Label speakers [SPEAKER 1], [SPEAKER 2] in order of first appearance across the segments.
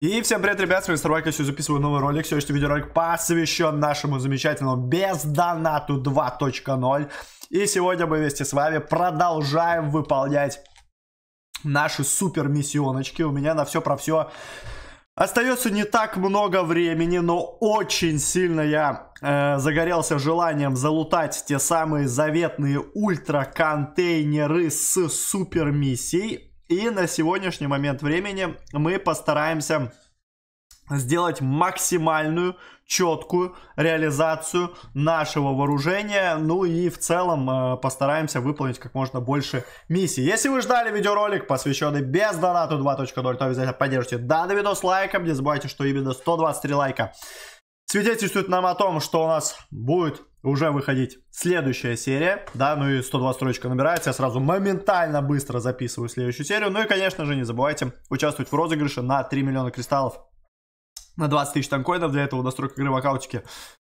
[SPEAKER 1] И всем привет, ребят, с вами Старвайка, сегодня записываю новый ролик. Сегодняшний видеоролик посвящен нашему замечательному бездонату 2.0. И сегодня мы вместе с вами продолжаем выполнять наши супер миссионочки. У меня на все про все остается не так много времени, но очень сильно я э, загорелся желанием залутать те самые заветные ультра контейнеры с супер миссией. И на сегодняшний момент времени мы постараемся сделать максимальную четкую реализацию нашего вооружения, ну и в целом э, постараемся выполнить как можно больше миссий. Если вы ждали видеоролик, посвященный без донату 2.0, то обязательно поддержите данный видос лайком, не забывайте, что именно 123 лайка свидетельствует нам о том, что у нас будет уже выходить следующая серия, да, ну и 102 строчка набирается, я сразу моментально быстро записываю следующую серию, ну и, конечно же, не забывайте участвовать в розыгрыше на 3 миллиона кристаллов, на 20 тысяч танкоинов, для этого настройка игры в аккаунтике.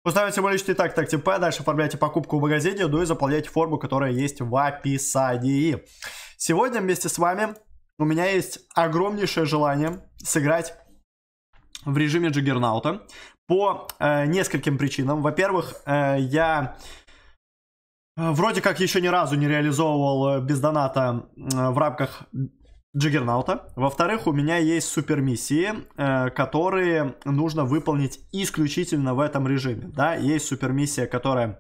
[SPEAKER 1] Устанавливайте мой личный так, так, ТП, дальше оформляйте покупку в магазине, ну и заполняйте форму, которая есть в описании. Сегодня вместе с вами у меня есть огромнейшее желание сыграть в режиме Джиггернаута по э, нескольким причинам. Во-первых, э, я э, вроде как еще ни разу не реализовывал э, без доната э, в рамках Джиггернаута. Во-вторых, у меня есть супермиссии, э, которые нужно выполнить исключительно в этом режиме. Да, есть супермиссия, которая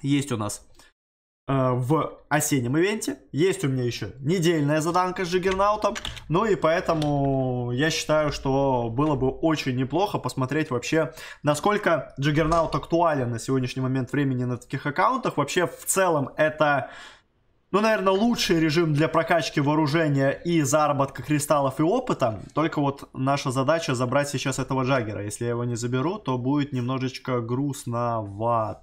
[SPEAKER 1] есть у нас Э, в осеннем ивенте. Есть у меня еще недельная заданка с Джиггернаутом. Ну и поэтому я считаю, что было бы очень неплохо посмотреть вообще, насколько Джиггернаут актуален на сегодняшний момент времени на таких аккаунтах. Вообще в целом это... Ну, наверное, лучший режим для прокачки вооружения и заработка кристаллов и опыта. Только вот наша задача забрать сейчас этого Джаггера. Если я его не заберу, то будет немножечко грустновато.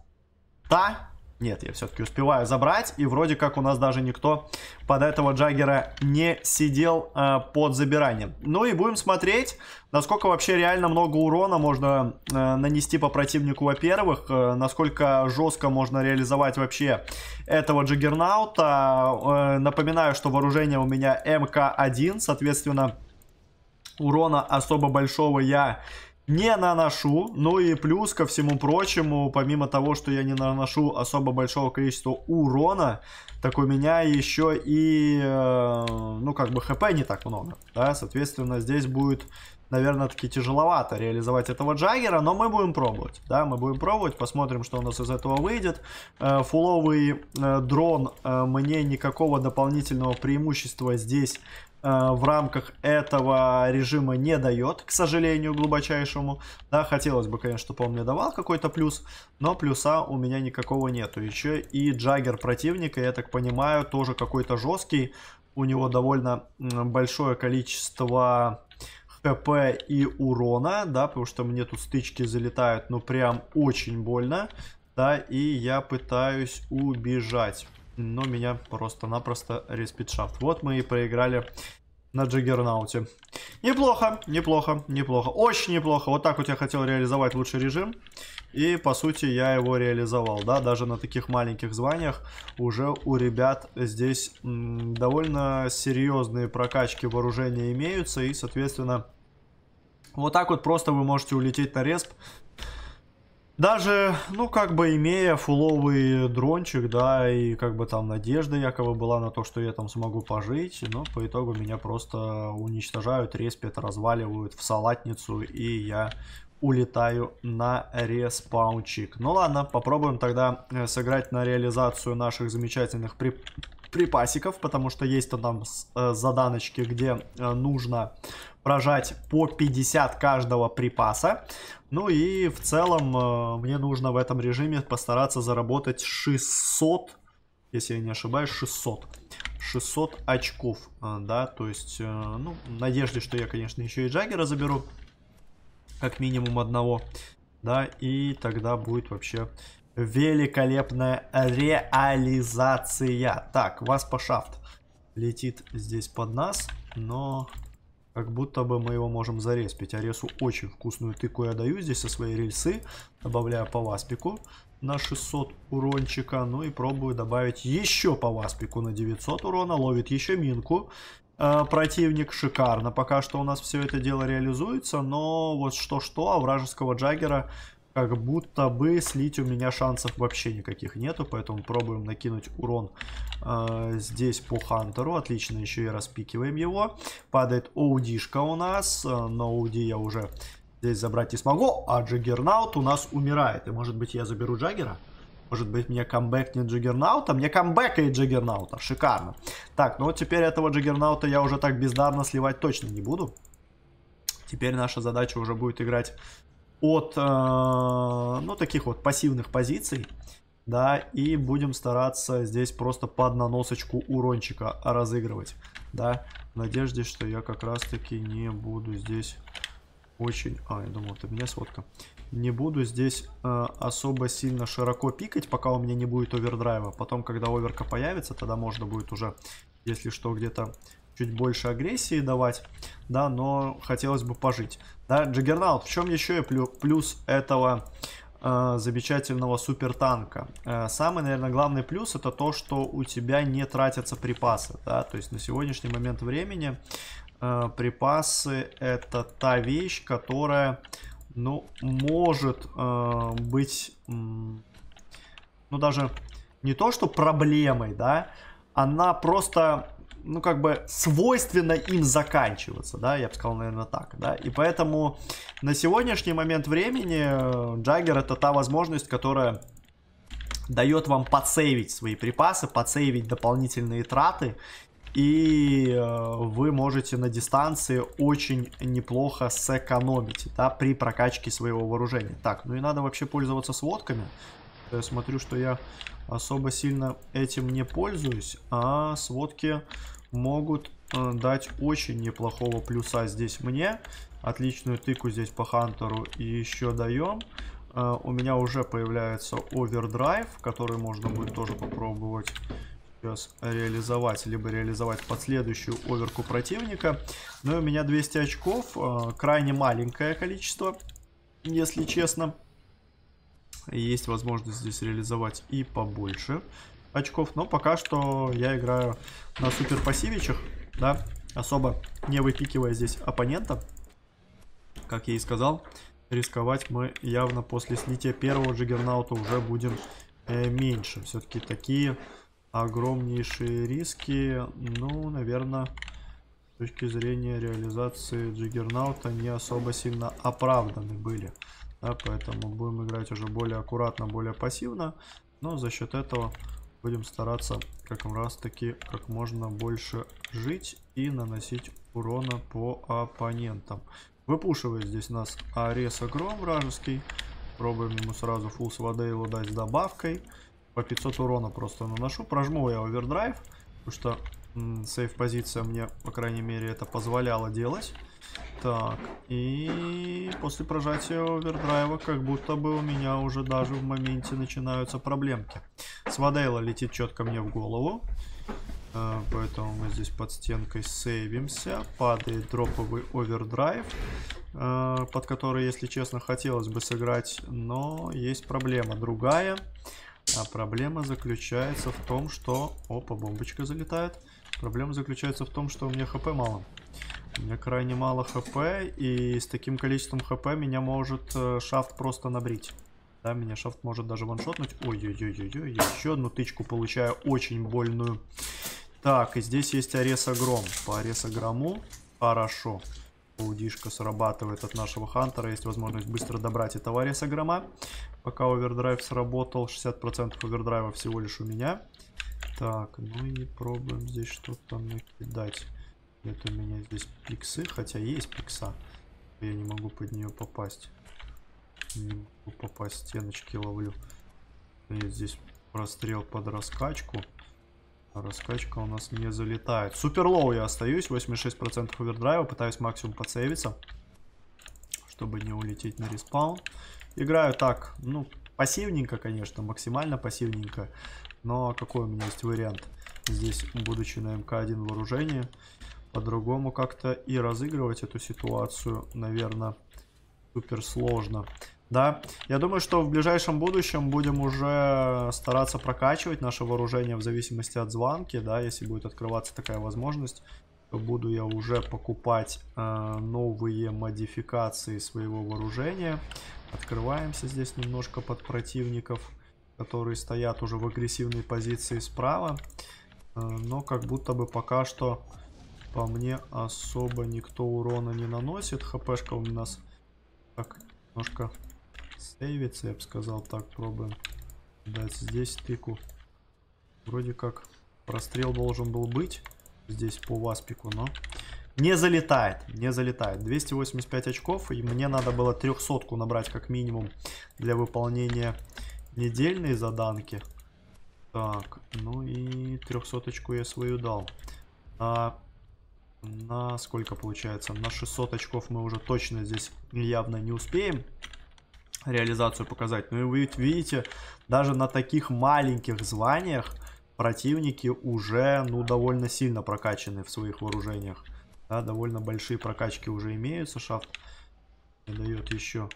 [SPEAKER 1] Нет, я все-таки успеваю забрать. И вроде как у нас даже никто под этого Джаггера не сидел э, под забиранием. Ну и будем смотреть, насколько вообще реально много урона можно э, нанести по противнику, во-первых. Э, насколько жестко можно реализовать вообще этого Джаггернаута. Э, напоминаю, что вооружение у меня МК-1, соответственно... Урона особо большого я не наношу. Ну и плюс ко всему прочему, помимо того, что я не наношу особо большого количества урона, так у меня еще и, э, ну как бы хп не так много. Да, соответственно, здесь будет, наверное, таки тяжеловато реализовать этого джаггера, но мы будем пробовать. Да, мы будем пробовать, посмотрим, что у нас из этого выйдет. Э, фуловый э, дрон мне никакого дополнительного преимущества здесь Э, в рамках этого режима не дает, к сожалению, глубочайшему. Да, хотелось бы, конечно, чтобы он мне давал какой-то плюс, но плюса у меня никакого нету. Еще и джаггер противника, я так понимаю, тоже какой-то жесткий. У него довольно большое количество хп и урона, да, потому что мне тут стычки залетают, ну прям очень больно. Да, и я пытаюсь убежать но меня просто-напросто респит Вот мы и проиграли на Джиггернауте. Неплохо, неплохо, неплохо. Очень неплохо. Вот так вот я хотел реализовать лучший режим. И, по сути, я его реализовал, да, даже на таких маленьких званиях уже у ребят здесь довольно серьезные прокачки вооружения имеются, и, соответственно, вот так вот просто вы можете улететь на респ, даже, ну, как бы имея фуловый дрончик, да, и как бы там надежда якобы была на то, что я там смогу пожить, но по итогу меня просто уничтожают, респят, разваливают в салатницу, и я улетаю на респаунчик. Ну ладно, попробуем тогда э, сыграть на реализацию наших замечательных при... припасиков, потому что есть там э, заданочки, где э, нужно прожать по 50 каждого припаса. Ну и в целом э, мне нужно в этом режиме постараться заработать 600, если я не ошибаюсь, 600. 600 очков, э, да, то есть, э, ну, в надежде, что я, конечно, еще и Джаггера заберу, как минимум одного, да, и тогда будет вообще великолепная реализация. Так, Васпа Шафт летит здесь под нас, но как будто бы мы его можем зареспить. Аресу очень вкусную тыку я даю здесь со своей рельсы. Добавляю по васпику на 600 урончика. Ну и пробую добавить еще по васпику на 900 урона. Ловит еще минку. Э, противник шикарно. Пока что у нас все это дело реализуется. Но вот что-что, а вражеского джаггера как будто бы слить у меня шансов вообще никаких нету, поэтому пробуем накинуть урон э, здесь по Хантеру. Отлично, еще и распикиваем его. Падает Оудишка у нас, э, но Оуди я уже здесь забрать не смогу, а Джаггернаут у нас умирает. И может быть я заберу Джаггера? Может быть, мне камбэкнет Джиггернаута? Мне камбэкает Джиггернаута. Шикарно. Так, ну вот теперь этого Джиггернаута я уже так бездарно сливать точно не буду. Теперь наша задача уже будет играть от, э, ну, таких вот пассивных позиций, да, и будем стараться здесь просто под наносочку урончика разыгрывать, да, в надежде, что я как раз-таки не буду здесь очень... А, я думал, это меня сводка. Не буду здесь э, особо сильно широко пикать, пока у меня не будет овердрайва. Потом, когда оверка появится, тогда можно будет уже, если что, где-то чуть больше агрессии давать, да, но хотелось бы пожить. Да, Джаггернаут, в чем еще и плюс этого э, замечательного супертанка? Э, самый, наверное, главный плюс это то, что у тебя не тратятся припасы, да, то есть на сегодняшний момент времени э, припасы это та вещь, которая, ну, может э, быть, э, ну, даже не то, что проблемой, да, она просто ну, как бы свойственно им заканчиваться, да, я бы сказал, наверное, так, да, и поэтому на сегодняшний момент времени Джаггер э, это та возможность, которая дает вам подсейвить свои припасы, подсейвить дополнительные траты, и э, вы можете на дистанции очень неплохо сэкономить, да, при прокачке своего вооружения. Так, ну и надо вообще пользоваться сводками. Я смотрю, что я особо сильно этим не пользуюсь, а сводки могут э, дать очень неплохого плюса здесь мне. Отличную тыку здесь по Хантеру и еще даем. Э, у меня уже появляется овердрайв, который можно будет тоже попробовать сейчас реализовать, либо реализовать под следующую оверку противника. Но ну у меня 200 очков, э, крайне маленькое количество, если честно. Есть возможность здесь реализовать и побольше очков. Но пока что я играю на супер пассивичах, да, особо не выпикивая здесь оппонента. Как я и сказал, рисковать мы явно после слития первого джиггернаута уже будем э, меньше. Все-таки такие огромнейшие риски, ну, наверное, с точки зрения реализации джиггернаута не особо сильно оправданы были. Да, поэтому будем играть уже более аккуратно, более пассивно. Но за счет этого будем стараться как раз таки как можно больше жить и наносить урона по оппонентам. Выпушивает здесь нас Арес Гром вражеский. Пробуем ему сразу фул с воды его дать с добавкой. По 500 урона просто наношу. Прожму я овердрайв, потому что сейф позиция мне, по крайней мере, это позволяло делать. Так, и после прожатия овердрайва как будто бы у меня уже даже в моменте начинаются проблемки. Свадейла летит четко мне в голову. Э, поэтому мы здесь под стенкой сейвимся. Падает дроповый овердрайв, э, под который, если честно, хотелось бы сыграть. Но есть проблема другая. А проблема заключается в том, что... Опа, бомбочка залетает. Проблема заключается в том, что у меня хп мало. У меня крайне мало хп, и с таким количеством хп меня может э, шафт просто набрить. Да, меня шафт может даже ваншотнуть. Ой-ой-ой-ой, ой! еще одну тычку получаю очень больную. Так, и здесь есть аресогром. По аресогрому хорошо. Паудишка срабатывает от нашего Хантера. Есть возможность быстро добрать этого аресогрома. Пока овердрайв сработал, 60% овердрайва всего лишь у меня. Так, ну и пробуем здесь что-то накидать. Нет у меня здесь пиксы, хотя есть пикса. Я не могу под нее попасть. Не могу попасть, стеночки ловлю. И здесь прострел под раскачку. А раскачка у нас не залетает. Супер лоу я остаюсь, 86% овердрайва, пытаюсь максимум подсейвиться, чтобы не улететь на респаун. Играю так, ну, пассивненько, конечно, максимально пассивненько. Но какой у меня есть вариант? Здесь, будучи на МК-1 вооружение, по-другому как-то и разыгрывать эту ситуацию, наверное, супер сложно. Да, я думаю, что в ближайшем будущем будем уже стараться прокачивать наше вооружение в зависимости от звонки, да, если будет открываться такая возможность, то буду я уже покупать э, новые модификации своего вооружения. Открываемся здесь немножко под противников, которые стоят уже в агрессивной позиции справа, э, но как будто бы пока что по мне особо никто урона не наносит. ХПшка у нас так немножко сейвится, я бы сказал. Так, пробуем дать здесь тыку. Вроде как прострел должен был быть здесь по васпику, но не залетает, не залетает. 285 очков, и мне надо было 300 набрать как минимум для выполнения недельной заданки. Так, ну и 300 очку я свою дал. А, на сколько получается? На 600 очков мы уже точно здесь явно не успеем реализацию показать. Ну и вы видите, даже на таких маленьких званиях противники уже, ну, довольно сильно прокачаны в своих вооружениях. Да, довольно большие прокачки уже имеются. Шафт дает еще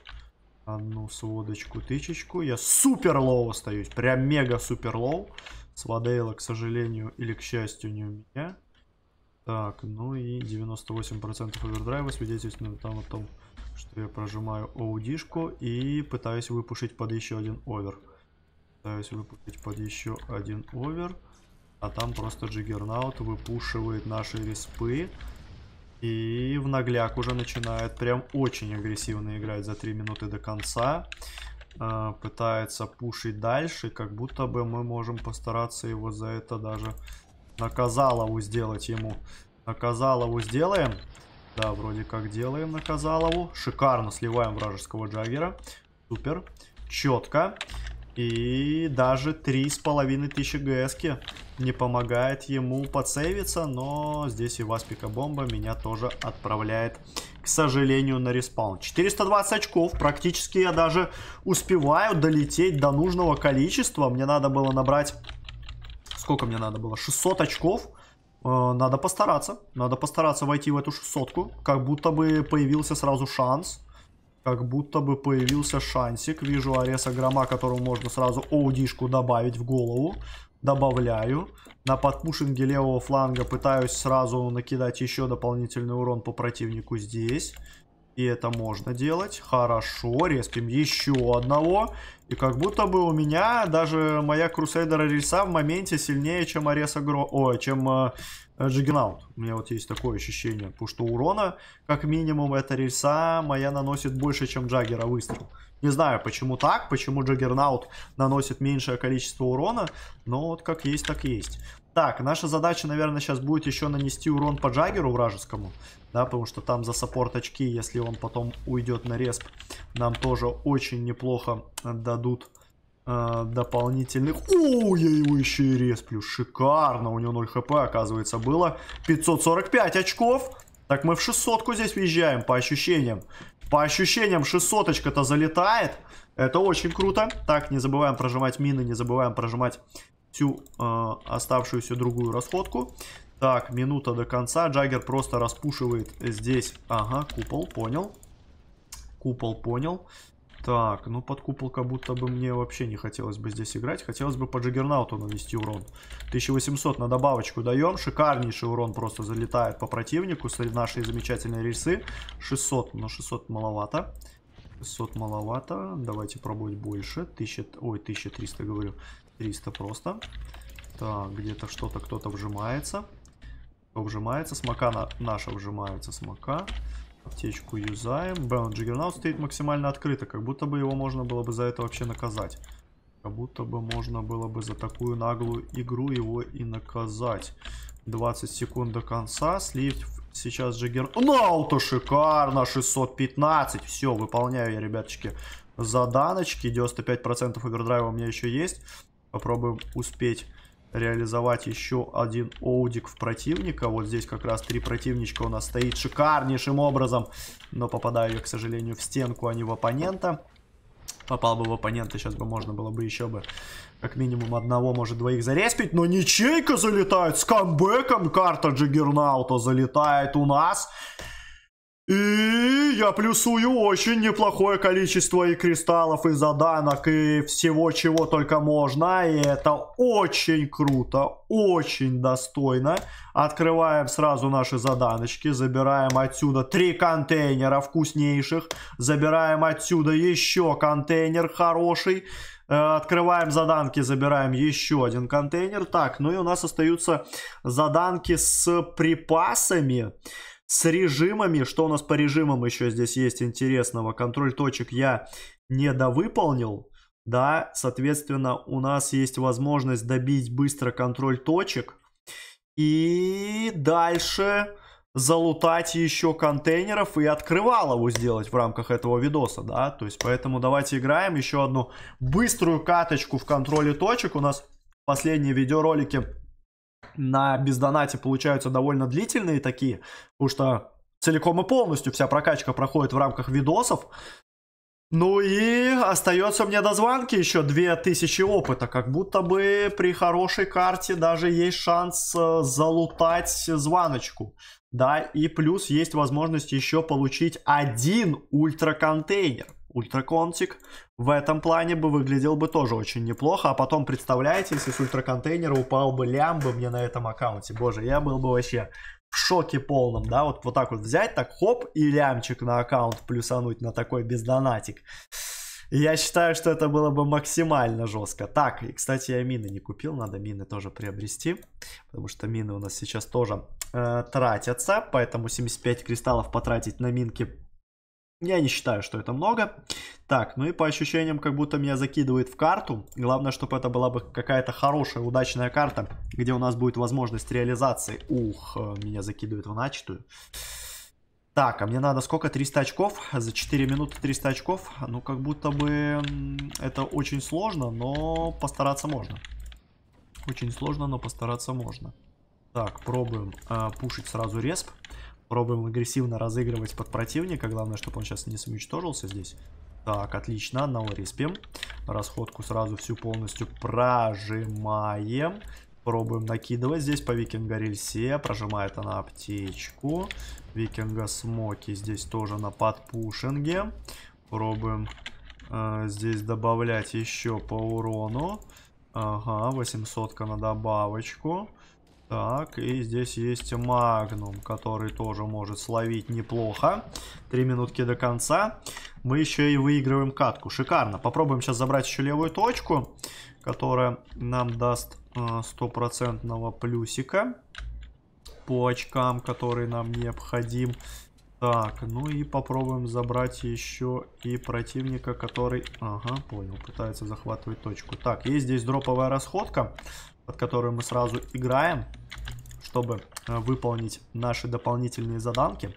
[SPEAKER 1] одну сводочку, тычечку. Я супер лоу остаюсь, прям мега супер лоу. Свадейла, к сожалению или к счастью, не у меня. Так, ну и 98% овердрайва свидетельствует там о том, что я прожимаю оудишку и пытаюсь выпушить под еще один овер. Пытаюсь выпустить под еще один овер. А там просто джиггернаут выпушивает наши респы. И в нагляк уже начинает прям очень агрессивно играть за 3 минуты до конца. Э, пытается пушить дальше, как будто бы мы можем постараться его за это даже Наказалову сделать ему. Наказалову сделаем. Да, вроде как делаем наказалову. Шикарно сливаем вражеского джаггера. Супер. Четко. И даже 3500 ГСки не помогает ему подсейвиться, но здесь и вас бомба меня тоже отправляет, к сожалению, на респаун. 420 очков, практически я даже успеваю долететь до нужного количества. Мне надо было набрать сколько мне надо было? 600 очков. Э, надо постараться. Надо постараться войти в эту шестьсотку. Как будто бы появился сразу шанс. Как будто бы появился шансик. Вижу Ареса Грома, которому можно сразу оудишку добавить в голову. Добавляю. На подпушинге левого фланга пытаюсь сразу накидать еще дополнительный урон по противнику здесь. И это можно делать. Хорошо, резким еще одного. И как будто бы у меня даже моя Крусейдера Риса в моменте сильнее, чем Ареса Гро... ой чем э, У меня вот есть такое ощущение. Потому что урона, как минимум, эта рельса моя наносит больше, чем Джаггера выстрел. Не знаю, почему так, почему Джаггернаут наносит меньшее количество урона, но вот как есть, так есть. Так, наша задача, наверное, сейчас будет еще нанести урон по Джаггеру вражескому. Да, потому что там за саппорт очки, если он потом уйдет на респ, нам тоже очень неплохо дадут э, дополнительных... О, я его еще и респлю. Шикарно. У него 0 хп, оказывается, было. 545 очков. Так мы в 600 здесь въезжаем, по ощущениям. По ощущениям, 600-очка-то залетает. Это очень круто. Так, не забываем прожимать мины, не забываем прожимать всю э, оставшуюся другую расходку. Так, минута до конца. Джаггер просто распушивает здесь. Ага, купол, понял. Купол, понял. Так, ну под купол как будто бы мне вообще не хотелось бы здесь играть. Хотелось бы по Джаггернауту нанести урон. 1800 на добавочку даем. Шикарнейший урон просто залетает по противнику. с нашей замечательной рельсы. 600, но 600 маловато. 600 маловато. Давайте пробовать больше. 1000, ой, 1300 говорю. 300 просто. Так, где-то что-то кто-то вжимается. Кто вжимается? Смока на... наша вжимается, смока. Аптечку юзаем. Бэм Джиггернаут стоит максимально открыто, как будто бы его можно было бы за это вообще наказать. Как будто бы можно было бы за такую наглую игру его и наказать. 20 секунд до конца. Слив сейчас Джиггер... Ну, ауто шикарно, 615. Все, выполняю я, ребяточки, заданочки. 95% овердрайва у меня еще есть попробуем успеть реализовать еще один оудик в противника. Вот здесь как раз три противничка у нас стоит шикарнейшим образом. Но попадаю я, к сожалению, в стенку, а не в оппонента. Попал бы в оппонента, сейчас бы можно было бы еще бы как минимум одного, может двоих зареспить. Но ничейка залетает с камбэком. Карта Джиггернаута залетает у нас. И я плюсую очень неплохое количество и кристаллов, и заданок, и всего, чего только можно. И это очень круто, очень достойно. Открываем сразу наши заданочки. Забираем отсюда три контейнера вкуснейших. Забираем отсюда еще контейнер хороший. Э, открываем заданки, забираем еще один контейнер. Так, ну и у нас остаются заданки с припасами с режимами. Что у нас по режимам еще здесь есть интересного? Контроль точек я недовыполнил. Да, соответственно, у нас есть возможность добить быстро контроль точек. И дальше залутать еще контейнеров и открывалову сделать в рамках этого видоса, да, то есть поэтому давайте играем еще одну быструю каточку в контроле точек, у нас последние видеоролики на бездонате получаются довольно длительные такие, потому что целиком и полностью вся прокачка проходит в рамках видосов. Ну и остается мне до звонки еще 2000 опыта, как будто бы при хорошей карте даже есть шанс э, залутать звоночку, Да, и плюс есть возможность еще получить один ультраконтейнер ультраконтик в этом плане бы выглядел бы тоже очень неплохо. А потом, представляете, если с ультраконтейнера упал бы лям бы мне на этом аккаунте. Боже, я был бы вообще в шоке полном, да, вот, вот так вот взять, так хоп, и лямчик на аккаунт плюсануть на такой бездонатик. Я считаю, что это было бы максимально жестко. Так, и, кстати, я мины не купил, надо мины тоже приобрести, потому что мины у нас сейчас тоже э, тратятся, поэтому 75 кристаллов потратить на минки я не считаю, что это много. Так, ну и по ощущениям, как будто меня закидывает в карту. Главное, чтобы это была бы какая-то хорошая, удачная карта, где у нас будет возможность реализации. Ух, э, меня закидывает в начатую. Так, а мне надо сколько? 300 очков? За 4 минуты 300 очков? Ну, как будто бы это очень сложно, но постараться можно. Очень сложно, но постараться можно. Так, пробуем э, пушить сразу респ. Пробуем агрессивно разыгрывать под противника. Главное, чтобы он сейчас не самоуничтожился здесь. Так, отлично, на респим. Расходку сразу всю полностью прожимаем. Пробуем накидывать. Здесь по викинга рельсе. Прожимает она аптечку. Викинга смоки здесь тоже на подпушинге. Пробуем э, здесь добавлять еще по урону. Ага, 800 на добавочку. Так, и здесь есть Магнум, который тоже может словить неплохо. Три минутки до конца. Мы еще и выигрываем катку. Шикарно. Попробуем сейчас забрать еще левую точку, которая нам даст э, стопроцентного плюсика по очкам, который нам необходим. Так, ну и попробуем забрать еще и противника, который... Ага, понял, пытается захватывать точку. Так, есть здесь дроповая расходка, под которую мы сразу играем чтобы э, выполнить наши дополнительные заданки.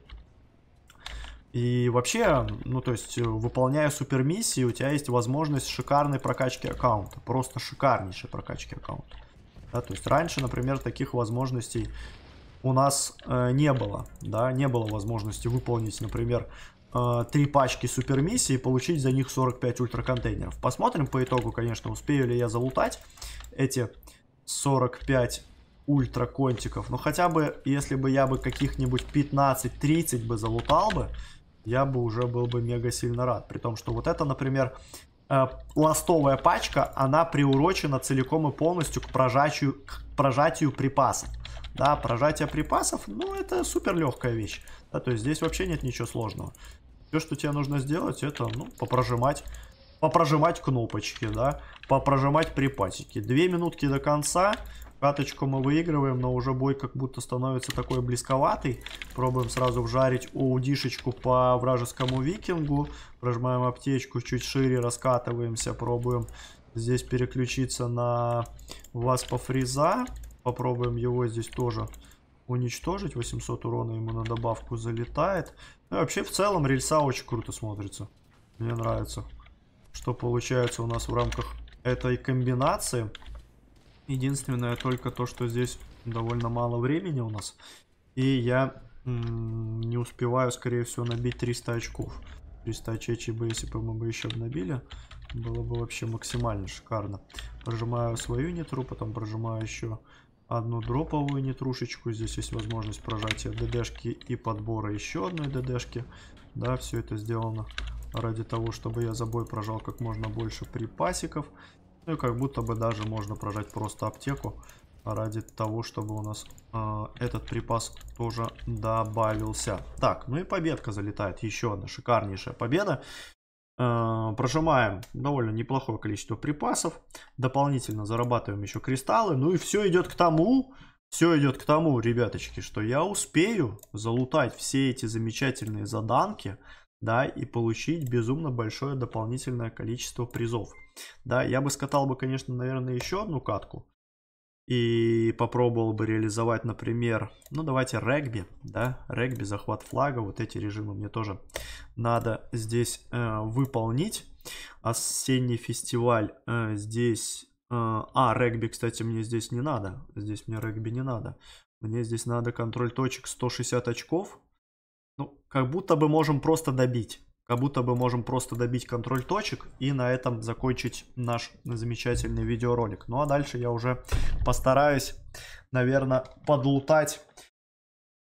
[SPEAKER 1] И вообще, ну то есть, э, выполняя супермиссии, у тебя есть возможность шикарной прокачки аккаунта. Просто шикарнейшей прокачки аккаунта. Да, то есть раньше, например, таких возможностей у нас э, не было. Да, не было возможности выполнить, например, э, три пачки супермиссии и получить за них 45 ультраконтейнеров. Посмотрим по итогу, конечно, успею ли я залутать эти 45 ультра контиков. Но ну, хотя бы, если бы я бы каких-нибудь 15-30 бы залутал бы, я бы уже был бы мега сильно рад. При том, что вот это, например, э, ластовая пачка, она приурочена целиком и полностью к прожатию, к прожатию припасов. Да, прожатие припасов, ну, это супер легкая вещь. Да, то есть здесь вообще нет ничего сложного. Все, что тебе нужно сделать, это, ну, попрожимать попрожимать кнопочки, да, попрожимать припасики. Две минутки до конца, Пяточку мы выигрываем, но уже бой как будто становится такой близковатый. Пробуем сразу вжарить оудишечку по вражескому викингу. Прожимаем аптечку чуть шире, раскатываемся. Пробуем здесь переключиться на вас по фриза. Попробуем его здесь тоже уничтожить. 800 урона ему на добавку залетает. Ну и вообще в целом рельса очень круто смотрится. Мне нравится, что получается у нас в рамках этой комбинации. Единственное только то, что здесь довольно мало времени у нас. И я не успеваю, скорее всего, набить 300 очков. 300 очей, бы, если бы мы бы еще набили, было бы вообще максимально шикарно. Прожимаю свою нитру, потом прожимаю еще одну дроповую нитрушечку. Здесь есть возможность прожатия ДДшки и подбора еще одной ДДшки. Да, все это сделано ради того, чтобы я за бой прожал как можно больше припасиков. Ну и как будто бы даже можно прожать просто аптеку ради того, чтобы у нас э, этот припас тоже добавился. Так, ну и победка залетает. Еще одна шикарнейшая победа. Э, прожимаем довольно неплохое количество припасов. Дополнительно зарабатываем еще кристаллы. Ну и все идет к тому, все идет к тому, ребяточки, что я успею залутать все эти замечательные заданки да, и получить безумно большое дополнительное количество призов. Да, я бы скатал бы, конечно, наверное, еще одну катку и попробовал бы реализовать, например, ну давайте регби, да, регби, захват флага, вот эти режимы мне тоже надо здесь э, выполнить. Осенний фестиваль э, здесь, э, а, регби, кстати, мне здесь не надо, здесь мне регби не надо. Мне здесь надо контроль точек 160 очков, ну, как будто бы можем просто добить. Как будто бы можем просто добить контроль точек и на этом закончить наш замечательный видеоролик. Ну а дальше я уже постараюсь, наверное, подлутать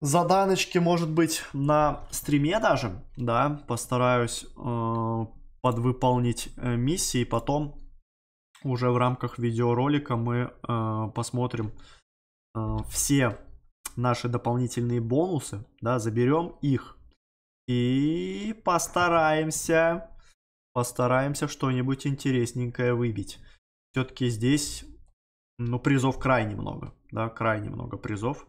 [SPEAKER 1] заданочки, может быть, на стриме даже. Да, постараюсь э, подвыполнить э, миссии. Потом уже в рамках видеоролика мы э, посмотрим э, все наши дополнительные бонусы, да, заберем их и постараемся, постараемся что-нибудь интересненькое выбить. Все-таки здесь, ну, призов крайне много, да, крайне много призов,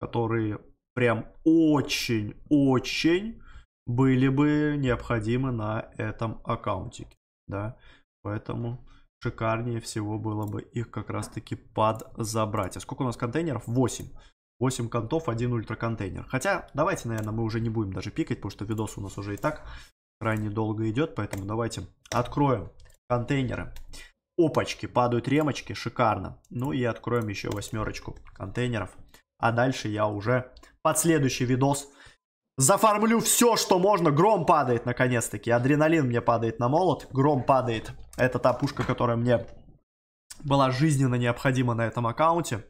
[SPEAKER 1] которые прям очень-очень были бы необходимы на этом аккаунтике, да, поэтому шикарнее всего было бы их как раз таки подзабрать. А сколько у нас контейнеров? 8. 8 контов, 1 ультраконтейнер. Хотя, давайте, наверное, мы уже не будем даже пикать, потому что видос у нас уже и так крайне долго идет, поэтому давайте откроем контейнеры. Опачки, падают ремочки, шикарно. Ну и откроем еще восьмерочку контейнеров. А дальше я уже под следующий видос зафармлю все, что можно. Гром падает, наконец-таки. Адреналин мне падает на молот. Гром падает. Это та пушка, которая мне была жизненно необходима на этом аккаунте.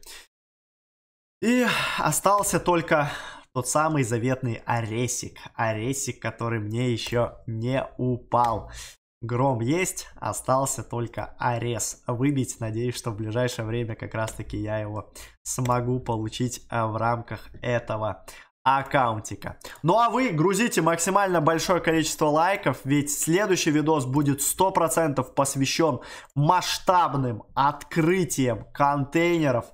[SPEAKER 1] И остался только тот самый заветный Аресик. Аресик, который мне еще не упал. Гром есть, остался только Арес выбить. Надеюсь, что в ближайшее время как раз-таки я его смогу получить э, в рамках этого аккаунтика. Ну а вы грузите максимально большое количество лайков, ведь следующий видос будет 100% посвящен масштабным открытиям контейнеров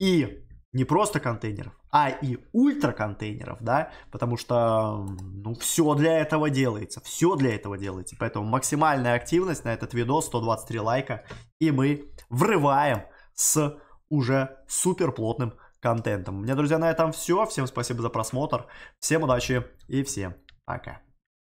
[SPEAKER 1] и не просто контейнеров, а и ультраконтейнеров, да, потому что, ну, все для этого делается, все для этого делается, поэтому максимальная активность на этот видос, 123 лайка, и мы врываем с уже супер плотным контентом. У меня, друзья, на этом все, всем спасибо за просмотр, всем удачи и всем пока.